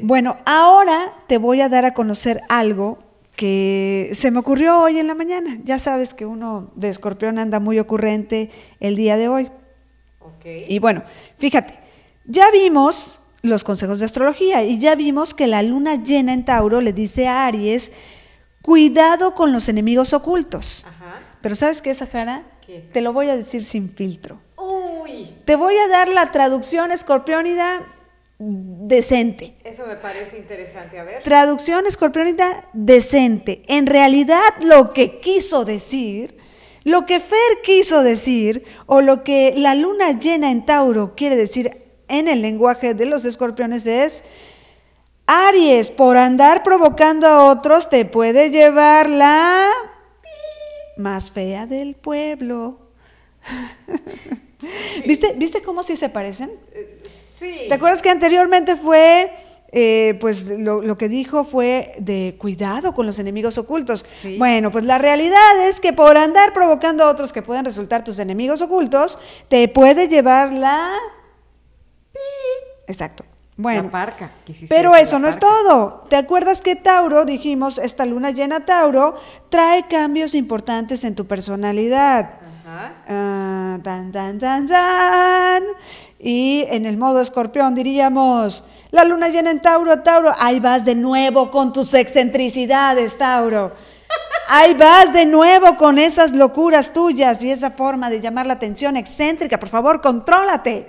Bueno, ahora te voy a dar a conocer algo que se me ocurrió hoy en la mañana. Ya sabes que uno de escorpión anda muy ocurrente el día de hoy. Y bueno, fíjate, ya vimos los consejos de astrología y ya vimos que la luna llena en Tauro le dice a Aries, cuidado con los enemigos ocultos. Ajá. Pero ¿sabes qué, Sahara? Te lo voy a decir sin filtro. Uy. Te voy a dar la traducción escorpiónida decente. Eso me parece interesante, a ver. Traducción escorpiónita decente. En realidad lo que quiso decir, lo que Fer quiso decir, o lo que la luna llena en Tauro quiere decir en el lenguaje de los escorpiones es... Aries, por andar provocando a otros, te puede llevar la más fea del pueblo. ¿Viste, ¿Viste cómo sí se parecen? Eh, ¿Te acuerdas que anteriormente fue... Eh, pues lo, que dijo fue de cuidado con los enemigos ocultos. Bueno, pues la realidad es que por andar provocando a otros que puedan resultar tus enemigos ocultos, te puede llevar la... Exacto. Bueno, la parca, pero eso no es todo. ¿Te acuerdas que Tauro, dijimos, esta luna llena Tauro, trae cambios importantes en tu personalidad? Ajá. Ah, tan, tan, tan, tan... Y en el modo escorpión diríamos, la luna llena en Tauro, Tauro, ahí vas de nuevo con tus excentricidades, Tauro. Ahí vas de nuevo con esas locuras tuyas y esa forma de llamar la atención excéntrica. Por favor, contrólate.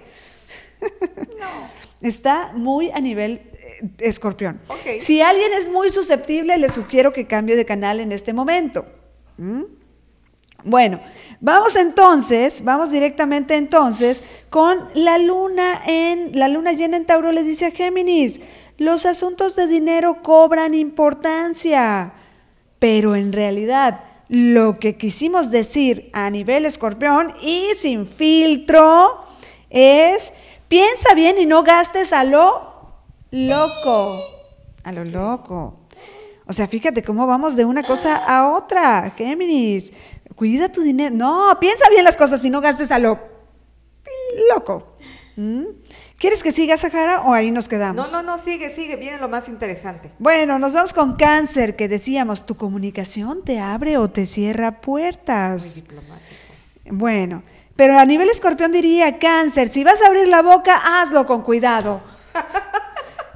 Está muy a nivel eh, escorpión. Si alguien es muy susceptible, le sugiero que cambie de canal en este momento. ¿Mm? Bueno, vamos entonces, vamos directamente entonces con la luna en la luna llena en Tauro les dice a Géminis, los asuntos de dinero cobran importancia, pero en realidad lo que quisimos decir a nivel escorpión y sin filtro es piensa bien y no gastes a lo loco, a lo loco. O sea, fíjate cómo vamos de una cosa a otra, Géminis cuida tu dinero. No, piensa bien las cosas y no gastes a lo loco. ¿Mm? ¿Quieres que siga, Sahara, o ahí nos quedamos? No, no, no, sigue, sigue, viene lo más interesante. Bueno, nos vamos con cáncer, que decíamos, tu comunicación te abre o te cierra puertas. Bueno, pero a nivel escorpión diría, cáncer, si vas a abrir la boca, hazlo con cuidado.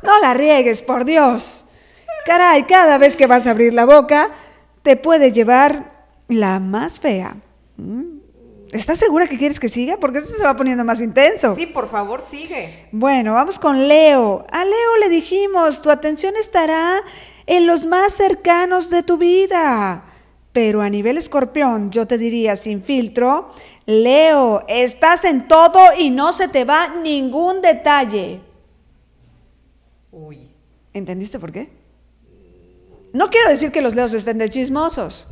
No la riegues, por Dios. Caray, cada vez que vas a abrir la boca, te puede llevar la más fea. Mm. ¿Estás segura que quieres que siga? Porque esto se va poniendo más intenso. Sí, por favor, sigue. Bueno, vamos con Leo. A Leo le dijimos, tu atención estará en los más cercanos de tu vida. Pero a nivel escorpión, yo te diría sin filtro, Leo, estás en todo y no se te va ningún detalle. Uy. ¿Entendiste por qué? No quiero decir que los leos estén de chismosos.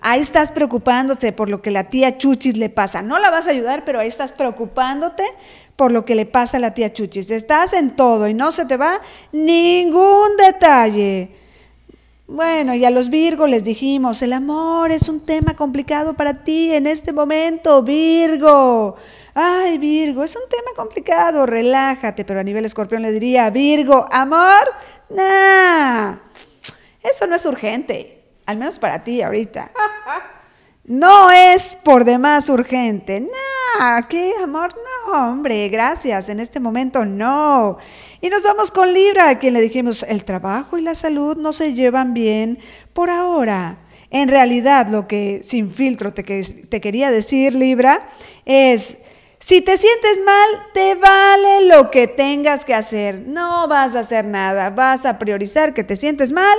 Ahí estás preocupándote por lo que la tía Chuchis le pasa. No la vas a ayudar, pero ahí estás preocupándote por lo que le pasa a la tía Chuchis. Estás en todo y no se te va ningún detalle. Bueno, y a los Virgo les dijimos, el amor es un tema complicado para ti en este momento, Virgo. Ay, Virgo, es un tema complicado, relájate, pero a nivel escorpión le diría, Virgo, amor, nada. eso no es urgente al menos para ti ahorita, no es por demás urgente. no, qué amor, no, hombre, gracias, en este momento no. Y nos vamos con Libra, a quien le dijimos, el trabajo y la salud no se llevan bien por ahora. En realidad, lo que sin filtro te, te quería decir, Libra, es si te sientes mal, te vale lo que tengas que hacer. No vas a hacer nada. Vas a priorizar que te sientes mal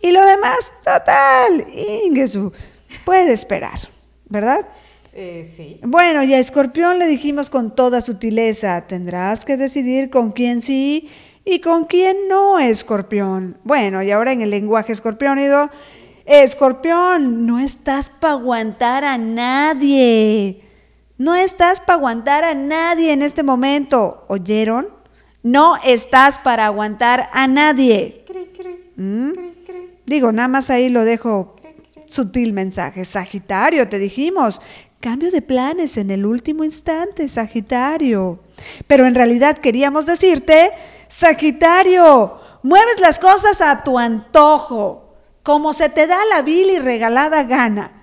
y lo demás, total, Ingesu, puede esperar, ¿verdad? Eh, sí. Bueno, y a Escorpión le dijimos con toda sutileza, tendrás que decidir con quién sí y con quién no, Escorpión. Bueno, y ahora en el lenguaje escorpiónido, Escorpión, no estás para aguantar a nadie. No estás para aguantar a nadie en este momento. ¿Oyeron? No estás para aguantar a nadie. ¿Mm? Digo, nada más ahí lo dejo sutil mensaje. Sagitario, te dijimos. Cambio de planes en el último instante, Sagitario. Pero en realidad queríamos decirte, Sagitario, mueves las cosas a tu antojo, como se te da la vil y regalada gana.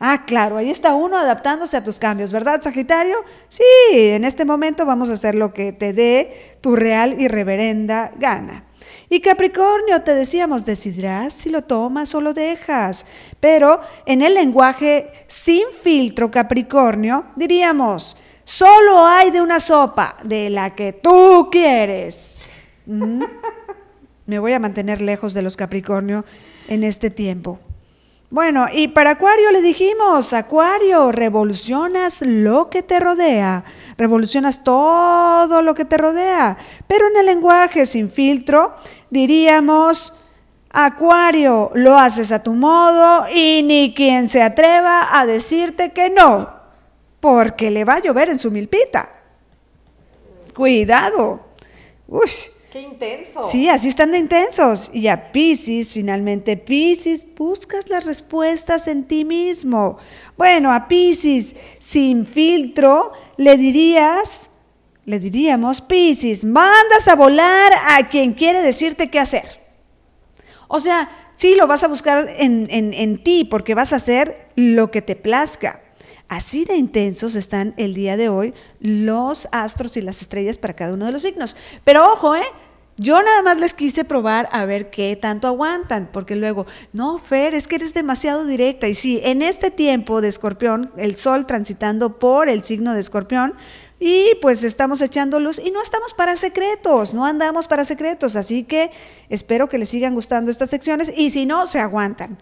Ah, claro, ahí está uno adaptándose a tus cambios, ¿verdad, Sagitario? Sí, en este momento vamos a hacer lo que te dé tu real y reverenda gana. Y Capricornio, te decíamos, decidirás si lo tomas o lo dejas. Pero en el lenguaje sin filtro, Capricornio, diríamos, solo hay de una sopa, de la que tú quieres. Mm. Me voy a mantener lejos de los Capricornio en este tiempo. Bueno, y para Acuario le dijimos, Acuario, revolucionas lo que te rodea, revolucionas todo lo que te rodea, pero en el lenguaje sin filtro diríamos, Acuario, lo haces a tu modo y ni quien se atreva a decirte que no, porque le va a llover en su milpita. Cuidado. Uy intenso. Sí, así están de intensos. Y a Pisces, finalmente, Pisces, buscas las respuestas en ti mismo. Bueno, a Pisces, sin filtro, le dirías, le diríamos, Pisces, mandas a volar a quien quiere decirte qué hacer. O sea, sí lo vas a buscar en, en ti, porque vas a hacer lo que te plazca. Así de intensos están el día de hoy los astros y las estrellas para cada uno de los signos. Pero ojo, ¿eh? Yo nada más les quise probar a ver qué tanto aguantan, porque luego, no, Fer, es que eres demasiado directa. Y sí, en este tiempo de escorpión, el sol transitando por el signo de escorpión, y pues estamos echando luz y no estamos para secretos, no andamos para secretos. Así que espero que les sigan gustando estas secciones y si no, se aguantan.